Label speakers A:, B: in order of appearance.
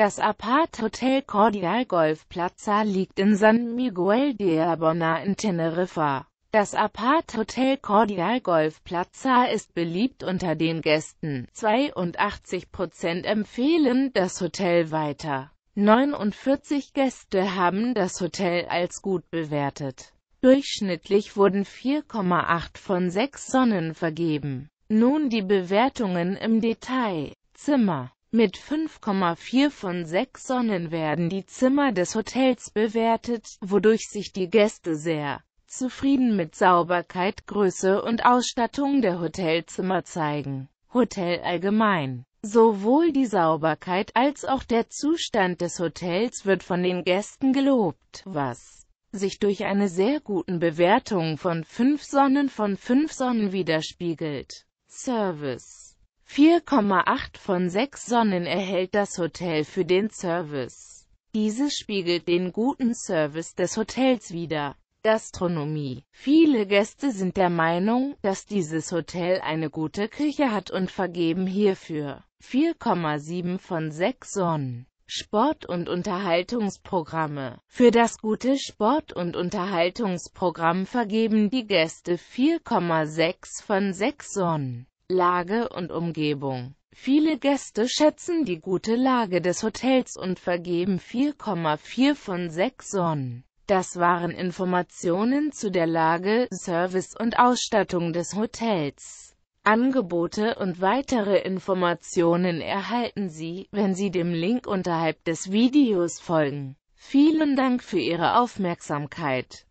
A: Das Apart-Hotel Cordial Golf Plaza liegt in San Miguel de Abona in Teneriffa. Das Apart-Hotel Cordial Golf Plaza ist beliebt unter den Gästen. 82% empfehlen das Hotel weiter. 49 Gäste haben das Hotel als gut bewertet. Durchschnittlich wurden 4,8 von 6 Sonnen vergeben. Nun die Bewertungen im Detail. Zimmer mit 5,4 von 6 Sonnen werden die Zimmer des Hotels bewertet, wodurch sich die Gäste sehr zufrieden mit Sauberkeit, Größe und Ausstattung der Hotelzimmer zeigen. Hotel allgemein Sowohl die Sauberkeit als auch der Zustand des Hotels wird von den Gästen gelobt, was sich durch eine sehr guten Bewertung von 5 Sonnen von 5 Sonnen widerspiegelt. Service 4,8 von 6 Sonnen erhält das Hotel für den Service. Dieses spiegelt den guten Service des Hotels wider. Gastronomie. Viele Gäste sind der Meinung, dass dieses Hotel eine gute Küche hat und vergeben hierfür 4,7 von 6 Sonnen. Sport- und Unterhaltungsprogramme. Für das gute Sport- und Unterhaltungsprogramm vergeben die Gäste 4,6 von 6 Sonnen. Lage und Umgebung. Viele Gäste schätzen die gute Lage des Hotels und vergeben 4,4 von 6 Sonnen. Das waren Informationen zu der Lage, Service und Ausstattung des Hotels. Angebote und weitere Informationen erhalten Sie, wenn Sie dem Link
B: unterhalb des Videos folgen. Vielen Dank für Ihre Aufmerksamkeit.